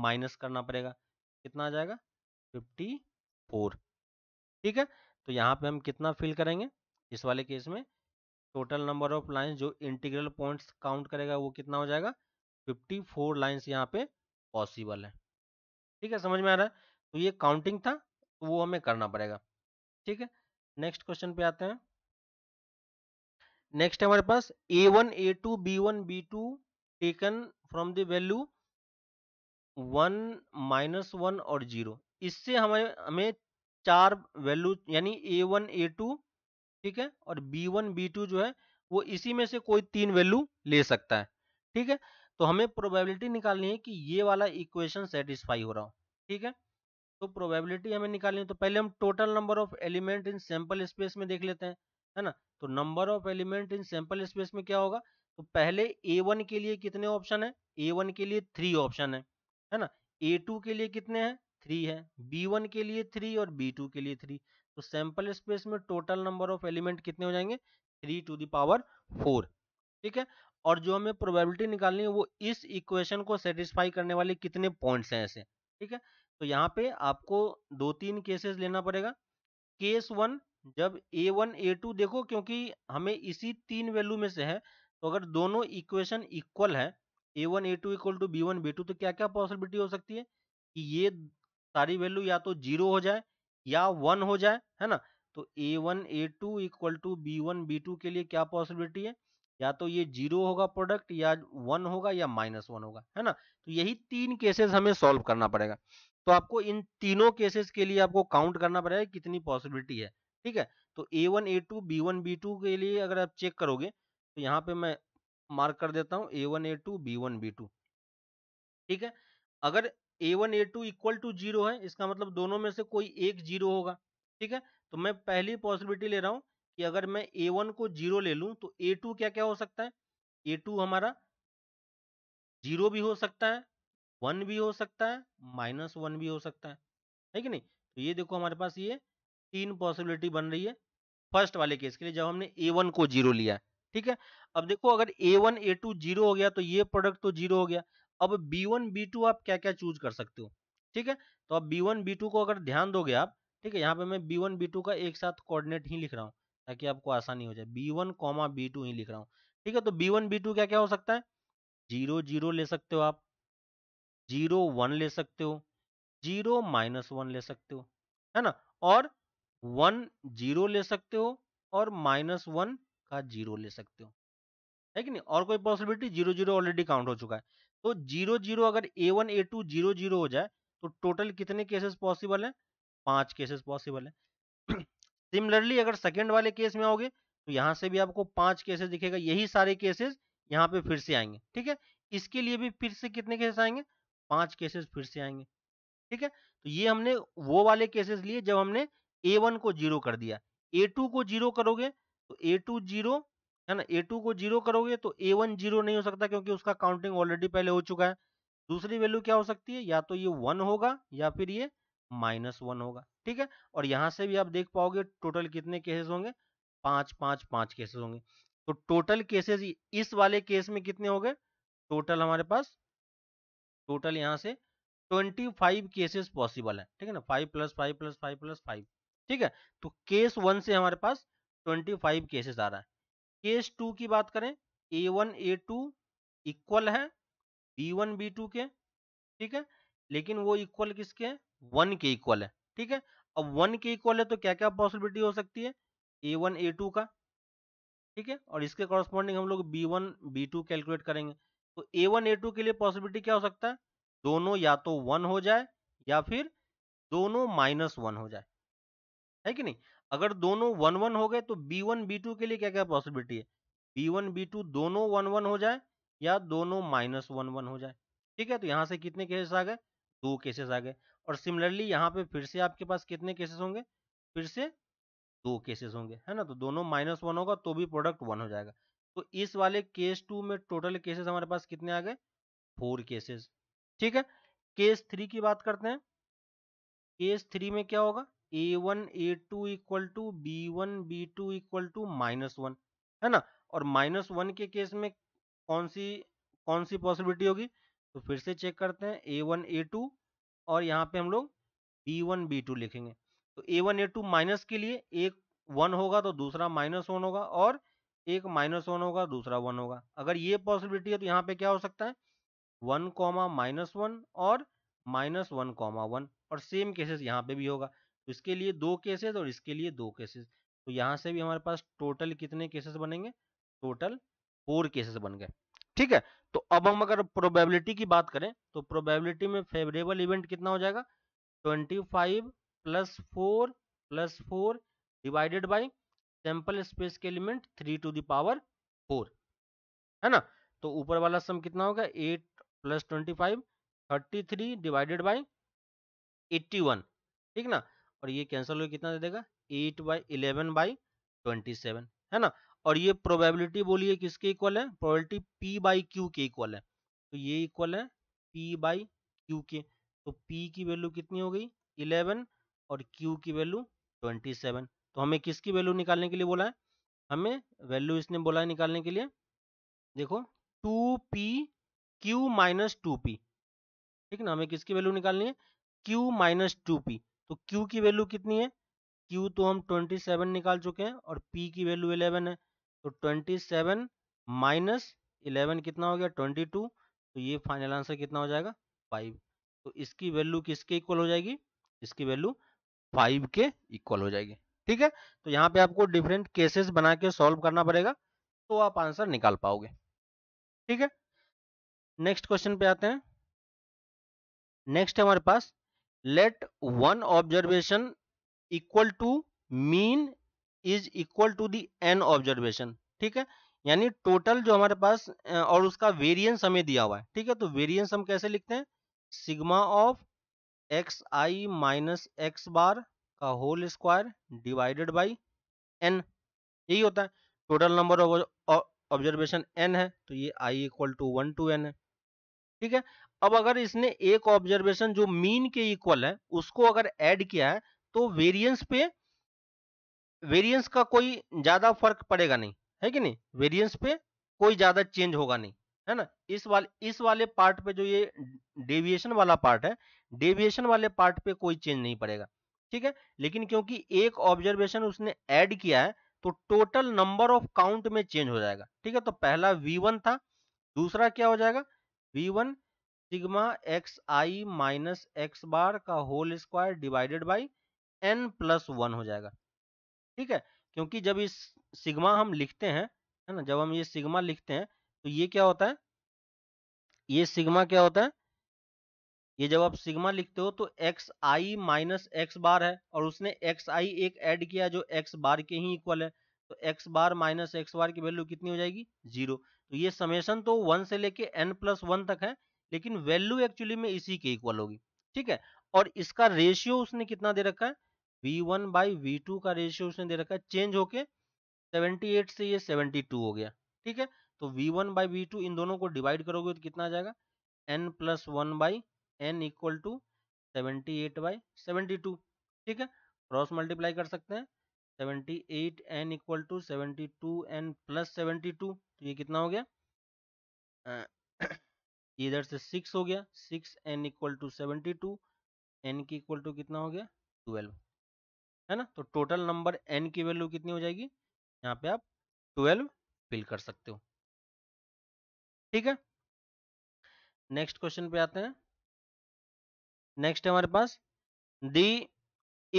माइनस करना पड़ेगा कितना आ जाएगा 54 ठीक है तो यहाँ पे हम कितना फिल करेंगे इस वाले केस में टोटल नंबर ऑफ लाइंस जो इंटीग्रल पॉइंट्स काउंट करेगा वो कितना हो जाएगा 54 लाइंस यहाँ पे पॉसिबल है ठीक है समझ में आ रहा है तो ये काउंटिंग था तो वो हमें करना पड़ेगा ठीक है नेक्स्ट क्वेश्चन पे आते हैं नेक्स्ट हमारे पास a one A two B one B two taken from the value one minus one और जीरो इससे हमें हमें चार वैल्यू यानी ए वन ए टू ठीक है और बी वन बी टू जो है वो इसी में से कोई तीन वैल्यू ले सकता है ठीक है तो हमें प्रोबेबिलिटी निकालनी है कि ये वाला इक्वेशन सेटिस्फाई हो रहा हो ठीक है तो प्रोबेबिलिटी हमें निकालनी है तो पहले हम total number of element in sample space में देख लेते हैं है ना तो number of element in sample space में क्या होगा तो पहले ए वन के लिए कितने ऑप्शन है ए वन के लिए थ्री ऑप्शन है है ना ए टू के लिए कितने हैं थ्री है बी वन के लिए थ्री और बी टू के लिए थ्री तो सैंपल स्पेस में टोटल नंबर ऑफ एलिमेंट कितने हो जाएंगे थ्री टू दावर फोर ठीक है और जो हमें प्रोबेबिलिटी निकालनी है वो इस इक्वेशन को सेटिस्फाई करने वाले कितने पॉइंट्स हैं ऐसे ठीक है तो यहाँ पे आपको दो तीन केसेस लेना पड़ेगा केस वन जब ए वन ए टू देखो क्योंकि हमें इसी तीन वैल्यू में से है तो अगर दोनों इक्वेशन इक्वल है A one A two equal to B one B two तो क्या क्या पॉसिबिलिटी हो सकती है कि ये सारी वैल्यू या तो जीरो हो जाए या वन हो जाए है ना तो A one A two equal to B one B two के लिए क्या पॉसिबिलिटी है या तो ये जीरो होगा प्रोडक्ट या वन होगा या माइनस वन होगा है ना तो यही तीन केसेस हमें सॉल्व करना पड़ेगा तो आपको इन तीनों केसेस के लिए आपको काउंट करना पड़ेगा कितनी पॉसिबिलिटी है ठीक है तो A one A two B one B two के लिए अगर आप चेक करोगे तो यहाँ पे मैं मार्क कर देता हूँ A one A two B one B two ठीक है अगर A one A two equal to zero है इसका मतलब दोनों में से कोई एक जीरो होगा ठीक है तो मैं पहली पॉसिबिलिटी ले रहा हूँ कि अगर मैं ए वन को जीरो ले लूँ तो ए टू क्या क्या हो सकता है ए टू हमारा जीरो भी हो सकता है वन भी हो सकता है माइनस वन भी हो सकता है है कि नहीं तो ये देखो हमारे पास ये तीन पॉसिबिलिटी बन रही है फर्स्ट वाले केस के लिए जब हमने ए वन को जीरो लिया ठीक है अब देखो अगर A one A two zero हो गया तो ये प्रोडक्ट तो जीरो हो गया अब बी वन बी टू आप क्या क्या चूज कर सकते हो ठीक है तो अब बी वन बी टू को अगर ध्यान दोगे आप ठीक है यहाँ पे मैं बी वन बी टू का एक साथ कोऑर्डिनेट ही लिख रहा हूँ ताकि आपको आसानी हो जाए B one comma B two ही लिख रहा हूँ ठीक है तो बी वन बी टू क्या क्या हो सकता है जीरो जीरो ले सकते हो आप जीरो वन ले सकते हो जीरो माइनस वन ले सकते हो है ना और वन जीरो ले सकते हो और माइनस वन का जीरो ले सकते हो है कि नहीं और कोई possibility zero zero already count हो चुका है तो जीरो जीरो अगर A one A two zero zero हो जाए तो टोटल कितने केसेस पॉसिबल हैं पांच केसेस पॉसिबल है सिमिलरली अगर सेकेंड वाले केस में आओगे तो यहाँ से भी आपको पांच केसेस दिखेगा यही सारे केसेस यहाँ पे फिर से आएंगे ठीक है इसके लिए भी फिर से कितने केसेस आएंगे पांच केसेस फिर से आएंगे ठीक है तो ये हमने वो वाले केसेस लिए जब हमने ए वन को जीरो कर दिया ए टू को जीरो करोगे तो ए टू जीरो है ना ए टू को जीरो करोगे तो ए वन जीरो नहीं हो सकता क्योंकि उसका काउंटिंग ऑलरेडी पहले हो चुका है दूसरी वैल्यू क्या हो सकती है या तो ये वन होगा या फिर ये माइनस वन होगा ठीक है और यहां से भी आप देख पाओगे टोटल कितने केसेस होंगे पांच पांच पांच केसेस होंगे तो टोटल केसेस इस वाले केस में कितने हो गए टोटल हमारे पास टोटल यहाँ से ट्वेंटी फाइव केसेस पॉसिबल है ठीक है ना five plus five plus five plus five ठीक है तो केस वन से हमारे पास ट्वेंटी फाइव केसेस आ रहा है केस टू की बात करें A one A two equal है बी वन बी टू के ठीक है लेकिन वो इक्वल किसके है वन के इक्वल है ठीक है अब वन के इक्वल है तो क्या क्या पॉसिबिलिटी हो सकती है ए वन ए टू का ठीक है और इसके कॉरस्पॉन्डिंग हम लोग B one B two calculate करेंगे तो ए वन ए टू के लिए पॉसिबिलिटी क्या हो सकता है दोनों या तो वन हो जाए या फिर दोनों माइनस वन हो जाए है कि नहीं अगर दोनों वन वन हो गए तो बी वन बी टू के लिए क्या क्या पॉसिबिलिटी है बी वन बी टू दोनों वन वन हो जाए या दोनों माइनस वन वन हो जाए ठीक है तो यहाँ से कितने केसेस आ गए दो केसेस आ गए और सिमिलरली यहाँ पे फिर से आपके पास कितने केसेस होंगे फिर से दो केसेस होंगे है ना तो दोनों माइनस वन होगा तो भी प्रोडक्ट वन हो जाएगा तो इस वाले केस टू में टोटल केसेस हमारे पास कितने आ गए फोर केसेस ठीक है केस थ्री की बात करते हैं केस थ्री में क्या होगा A one A two equal to B one B two equal to minus one है ना और माइनस वन के केस में कौन सी कौन सी पॉसिबिलिटी होगी तो फिर से चेक करते हैं ए वन ए टू और यहाँ पे हम लोग बी वन बी टू लिखेंगे तो A one A two minus के लिए एक वन होगा तो दूसरा माइनस वन होगा और एक माइनस वन होगा तो दूसरा वन होगा अगर ये पॉसिबिलिटी है तो यहाँ पे क्या हो सकता है वन कॉमा माइनस वन और माइनस वन कॉमा वन और सेम केसेस यहाँ पे भी होगा इसके लिए दो केसेस और इसके लिए दो केसेस तो यहाँ से भी हमारे पास टोटल कितने केसेस बनेंगे टोटल फोर केसेस बन गए ठीक है तो अब हम अगर प्रोबेबिलिटी की बात करें तो प्रोबेबिलिटी में फेवरेबल इवेंट कितना हो जाएगा twenty five plus four plus four divided by sample space के element three to the power four है ना तो ऊपर वाला सम कितना होगा eight plus twenty five thirty three divided by eighty one ठीक ना और ये कैंसिल हो कितना दे देगा eight by eleven by twenty seven है ना और ये प्रोबेबिलिटी बोलिए किसके इक्वल है प्रोबेबिलिटी पी बाई क्यू के इक्वल है तो ये इक्वल है पी बाई क्यू के तो पी की वैल्यू कितनी हो गई इलेवन और क्यू की वैल्यू ट्वेंटी सेवन तो हमें किसकी वैल्यू निकालने के लिए बोला है हमें वैल्यू इसने बोला है निकालने के लिए देखो two P Q minus two P ठीक ना हमें किसकी वैल्यू निकालनी है क्यू माइनस टू पी तो क्यू की वैल्यू कितनी है क्यू तो हम ट्वेंटी सेवन निकाल चुके हैं और पी की वैल्यू इलेवन है तो ट्वेंटी सेवन माइनस इलेवन कितना हो गया ट्वेंटी टू तो ये फाइनल आंसर कितना हो जाएगा फाइव तो इसकी वैल्यू किसके इक्वल हो जाएगी इसकी वैल्यू फाइव के इक्वल हो जाएगी ठीक है तो यहाँ पे आपको डिफरेंट केसेस बना के सॉल्व करना पड़ेगा तो आप आंसर निकाल पाओगे ठीक है नेक्स्ट क्वेश्चन पे आते हैं नेक्स्ट हमारे पास let one observation equal to mean is equal to the n observation ठीक है यानी टोटल जो हमारे पास और उसका वेरिएंस हमें दिया हुआ है ठीक है तो वेरिएंस हम कैसे लिखते हैं sigma of X I minus X bar का whole square divided by N यही होता है total number of observation N है तो ये I equal to one to N है ठीक है अब अगर इसने एक ऑब्जर्वेशन जो मीन के इक्वल है उसको अगर ऐड किया है तो वेरिएंस पे वेरिएंस का कोई ज्यादा फर्क पड़ेगा नहीं है कि नहीं वेरिएंस पे कोई ज्यादा चेंज होगा नहीं है ना इस वाले इस वाले पार्ट पे जो ये डेविएशन वाला पार्ट है डेविएशन वाले पार्ट पे कोई चेंज नहीं पड़ेगा ठीक है लेकिन क्योंकि एक ऑब्जर्वेशन उसने ऐड किया है तो टोटल नंबर ऑफ काउंट में चेंज हो जाएगा ठीक है तो पहला v1 था दूसरा क्या हो जाएगा v1 sigma X I minus X bar का whole square divided by N plus one हो जाएगा ठीक है क्योंकि जब इस सिग्मा हम लिखते हैं है ना जब हम ये सिग्मा लिखते हैं तो ये क्या होता है ये सिग्मा क्या होता है ये जब आप सिग्मा लिखते हो तो X I minus X bar है और उसने एक्स आई एक ऐड किया जो एक्स बार के ही इक्वल है तो X bar minus X bar की वैल्यू कितनी हो जाएगी जीरो तो ये समेशन तो वन से लेके एन प्लस वन तक है लेकिन वैल्यू एक्चुअली में इसी के इक्वल होगी ठीक है और इसका रेशियो उसने कितना दे रखा है v1 वन बाई वी का रेशियो उसने दे रखा है चेंज होके 78 से ये 72 हो गया ठीक है तो v1 वन बाई वी इन दोनों को डिवाइड करोगे तो कितना आ जाएगा n plus one by N equal to seventy eight by seventy two ठीक है क्रॉस मल्टीप्लाई कर सकते हैं seventy eight N equal to seventy two N plus seventy two तो ये कितना हो गया इधर से सिक्स हो गया six N equal to seventy two N की इक्वल टू कितना हो गया ट्वेल्व है ना तो टोटल नंबर एन की वैल्यू कितनी हो जाएगी यहाँ पे आप ट्वेल्व फिल कर सकते हो ठीक है नेक्स्ट क्वेश्चन पे आते हैं नेक्स्ट है हमारे पास the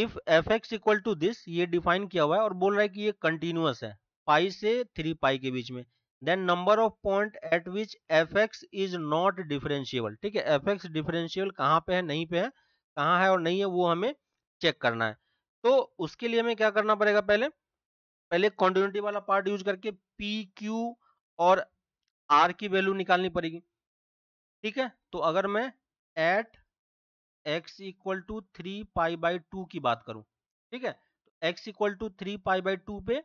if F X equal to this ये डिफाइन किया हुआ है और बोल रहा है कि ये कंटिन्यूस है पाई से थ्री पाई के बीच में then number of point at which F X is not differentiable ठीक है एफ एक्स डिफरेंशियबल कहाँ पे है नहीं पे है कहाँ है और नहीं है वो हमें चेक करना है तो उसके लिए हमें क्या करना पड़ेगा पहले पहले कॉन्टिन्यूटी वाला पार्ट यूज करके पी क्यू और आर की वैल्यू निकालनी पड़ेगी ठीक है तो अगर मैं at X equal to three pi by two की बात करूं ठीक है तो X equal to three pi by two पे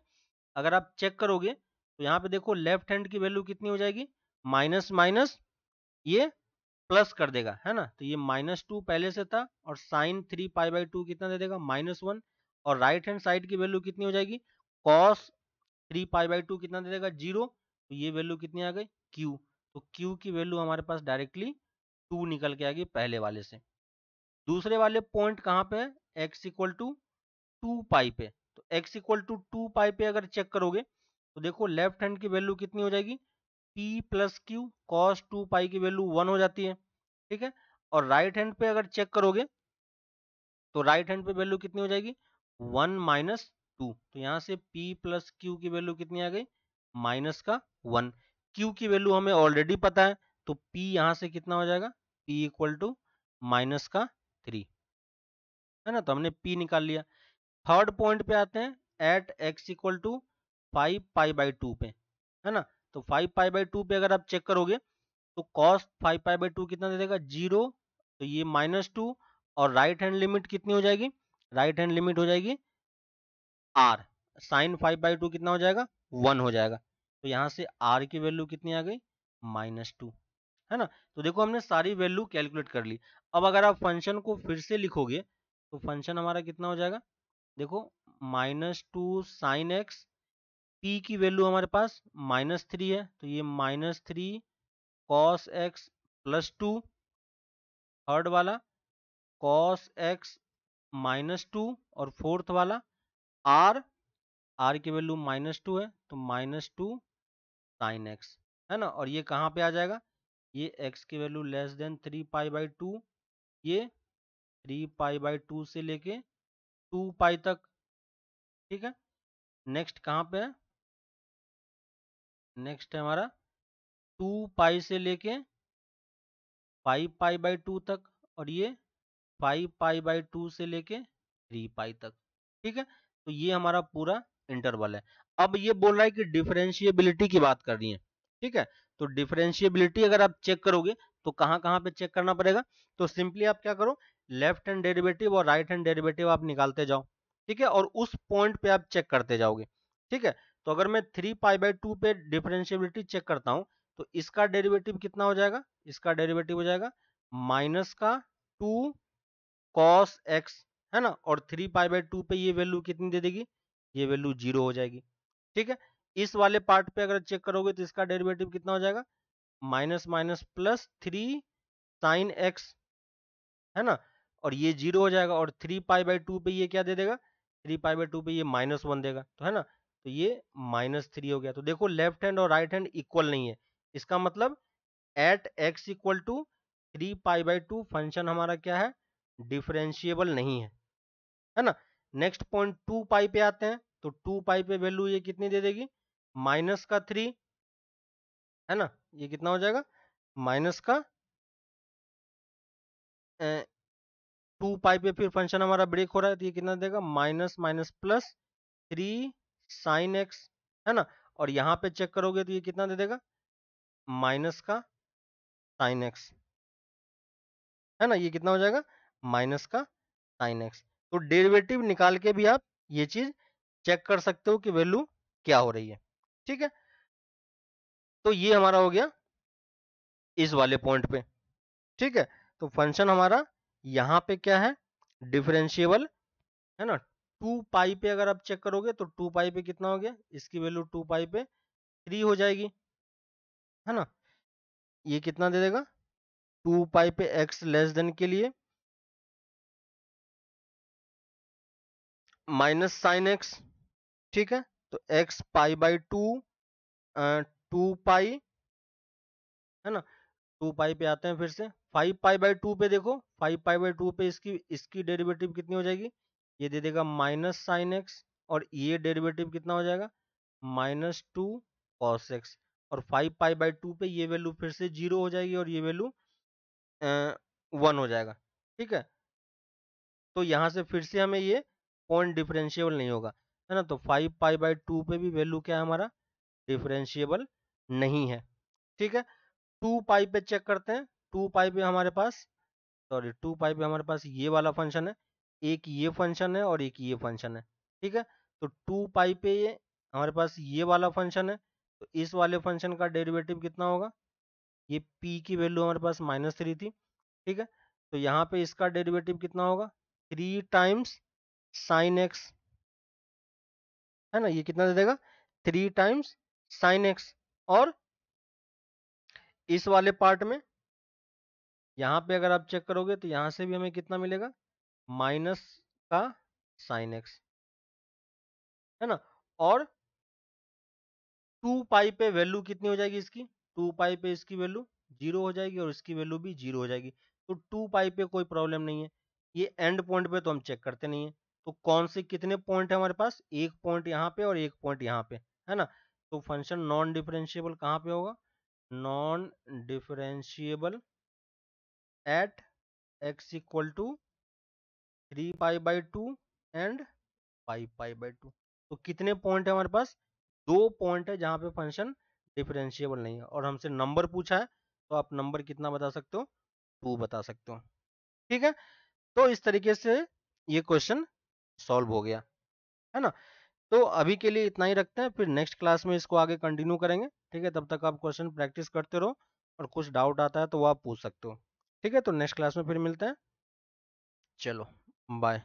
अगर आप चेक करोगे तो यहाँ पे देखो लेफ्ट हैंड की वैल्यू कितनी हो जाएगी माइनस माइनस ये प्लस कर देगा है ना तो ये माइनस टू पहले से था और sine three pi by two कितना दे देगा माइनस वन और राइट हैंड साइड की वैल्यू कितनी हो जाएगी cos three pi by two कितना दे देगा जीरो तो ये वैल्यू कितनी आ गई क्यू तो क्यू की वैल्यू हमारे पास डायरेक्टली टू निकल के आ गई पहले वाले से दूसरे वाले पॉइंट कहाँ पे है X equal to two pi पे तो X equal to two pi पे अगर चेक करोगे तो देखो लेफ्ट हैंड की वैल्यू कितनी हो जाएगी P plus Q cos two pi की वैल्यू वन हो जाती है ठीक है और राइट हैंड पे अगर चेक करोगे तो राइट हैंड पे वैल्यू कितनी हो जाएगी वन माइनस टू तो यहाँ से पी प्लस क्यू की वैल्यू कितनी आ गई माइनस का वन क्यू की वैल्यू हमें ऑलरेडी पता है तो पी यहाँ से कितना हो जाएगा पी इक्वल टू माइनस का थ्री है ना तो हमने पी निकाल लिया थर्ड पॉइंट पे आते हैं at X equal to five pi by two पे है ना तो फाइव पाई बाई टू पे अगर आप चेक करोगे तो cos five pi by two कितना दे देगा जीरो तो ये माइनस टू और राइट हैंड लिमिट कितनी हो जाएगी राइट हैंड लिमिट हो जाएगी R sine five by two कितना हो जाएगा वन हो जाएगा तो यहाँ से आर की वैल्यू कितनी आ गई माइनस टू है ना तो देखो हमने सारी वैल्यू कैलकुलेट कर ली अब अगर आप फंक्शन को फिर से लिखोगे तो फंक्शन हमारा कितना हो जाएगा देखो minus two sine X P की वैल्यू हमारे पास माइनस थ्री है तो ये minus three cos X plus two third वाला कॉस एक्स माइनस टू और फोर्थ वाला आर आर की वैल्यू माइनस टू है तो माइनस टू साइन एक्स है ना और ये कहाँ पे आ जाएगा ये एक्स की value less than three pi by two ये थ्री पाई बाई टू से लेके टू पाई तक ठीक है नेक्स्ट कहाँ पे है नेक्स्ट है हमारा टू पाई से लेके फाइव पाई बाई टू तक और ये फाइव पाई बाई टू से लेके थ्री पाई तक ठीक है तो ये हमारा पूरा इंटरवल है अब ये बोल रहा है कि डिफरेंशिएबिलिटी की बात कर रही है ठीक है तो डिफरेंशिएबिलिटी अगर आप चेक करोगे तो कहाँ कहां पे चेक करना पड़ेगा तो सिंपली आप क्या करो लेफ्ट हैंड डेरिवेटिव और राइट हैंड डेरिवेटिव आप निकालते जाओ ठीक है और उस पॉइंट पे आप चेक करते जाओगे ठीक है तो अगर मैं थ्री पाई बाई टू पे डिफ्रेंशियबिलिटी चेक करता हूँ तो इसका डेरिवेटिव कितना हो जाएगा इसका डेरिवेटिव हो जाएगा माइनस का टू कॉस एक्स है ना और थ्री पाई बाई टू पे ये वैल्यू कितनी दे देगी ये वैल्यू जीरो हो जाएगी ठीक है इस वाले पार्ट पे अगर चेक करोगे तो इसका डेरिवेटिव कितना हो जाएगा minus minus plus three sine X है ना और ये जीरो हो जाएगा और थ्री पाई बाई टू पे ये क्या दे देगा थ्री पाई बाई टू पे ये माइनस वन देगा तो है ना तो ये माइनस थ्री हो गया तो देखो लेफ्ट हैंड और राइट हैंड इक्वल नहीं है इसका मतलब at X equal to three pi by two function हमारा क्या है डिफरेंशिएबल नहीं है है ना नेक्स्ट पॉइंट टू पाई पे आते हैं तो टू पाई पे वैल्यू ये कितनी दे देगी माइनस का थ्री है ना ये कितना हो जाएगा माइनस का टू पाई पे फिर फंक्शन हमारा ब्रेक हो रहा है तो ये कितना देगा minus minus plus three sine X है ना और यहाँ पे चेक करोगे तो ये कितना दे देगा माइनस का साइन एक्स है ना ये कितना हो जाएगा माइनस का साइन एक्स तो डेरिवेटिव निकाल के भी आप ये चीज चेक कर सकते हो कि वैल्यू क्या हो रही है ठीक है तो ये हमारा हो गया इस वाले पॉइंट पे ठीक है तो फंक्शन हमारा यहाँ पे क्या है डिफरेंशियबल है ना टू पाई पे अगर आप चेक करोगे तो टू पाई पे कितना हो गया इसकी वैल्यू टू पाई पे थ्री हो जाएगी है ना ये कितना दे देगा टू पाई पे एक्स लेस देन के लिए माइनस साइन एक्स ठीक है तो X pi by two two pi है ना टू पाई पे आते हैं फिर से फाइव पाई बाई टू पे देखो फाइव पाई बाई टू पे इसकी इसकी डेरिवेटिव कितनी हो जाएगी ये दे देगा माइनस साइन एक्स और ये डेरिवेटिव कितना हो जाएगा माइनस टू कॉस एक्स और फाइव पाई बाई टू पे ये वैल्यू फिर से जीरो हो जाएगी और ये वैल्यू वन हो जाएगा ठीक है तो यहाँ से फिर से हमें ये पॉइंट डिफरेंशियबल नहीं होगा है ना तो फाइव पाई बाई टू पे भी वैल्यू क्या है हमारा डिफरेंशियबल नहीं है ठीक है टू पाई पे चेक करते हैं टू पाई पे हमारे पास सॉरी टू पाई पे हमारे पास ये वाला फंक्शन है एक ये फंक्शन है और एक ये फंक्शन है ठीक है तो टू पाई पे ये हमारे पास ये वाला फंक्शन है तो इस वाले फंक्शन का डेरिवेटिव कितना होगा ये पी की वैल्यू हमारे पास माइनस थ्री थी ठीक है तो यहाँ पे इसका डेरिवेटिव कितना होगा थ्री टाइम्स साइन एक्स है ना ये कितना दे देगा थ्री टाइम्स साइन एक्स और इस वाले पार्ट में यहाँ पे अगर आप चेक करोगे तो यहाँ से भी हमें कितना मिलेगा माइनस का साइन एक्स है ना और टू पाई पे वैल्यू कितनी हो जाएगी इसकी टू पाई पे इसकी वैल्यू जीरो हो जाएगी और इसकी वैल्यू भी जीरो हो जाएगी तो टू पाई पे कोई प्रॉब्लम नहीं है ये एंड पॉइंट पे तो हम चेक करते नहीं है तो कौन से कितने पॉइंट है हमारे पास एक पॉइंट यहाँ पे और एक पॉइंट यहाँ पे है ना तो फंक्शन नॉन डिफरेंशियबल कहाँ पे होगा non differentiable at X equal to three pi by two and five pi by two तो कितने पॉइंट है हमारे पास दो पॉइंट है जहाँ पे फंक्शन डिफरेंशियबल नहीं है और हमसे नंबर पूछा है तो आप नंबर कितना बता सकते हो टू बता सकते हो ठीक है तो इस तरीके से ये क्वेश्चन सॉल्व हो गया है ना तो अभी के लिए इतना ही रखते हैं फिर नेक्स्ट क्लास में इसको आगे कंटिन्यू करेंगे ठीक है तब तक आप क्वेश्चन प्रैक्टिस करते रहो और कुछ डाउट आता है तो वो आप पूछ सकते हो ठीक है तो नेक्स्ट क्लास में फिर मिलते हैं चलो बाय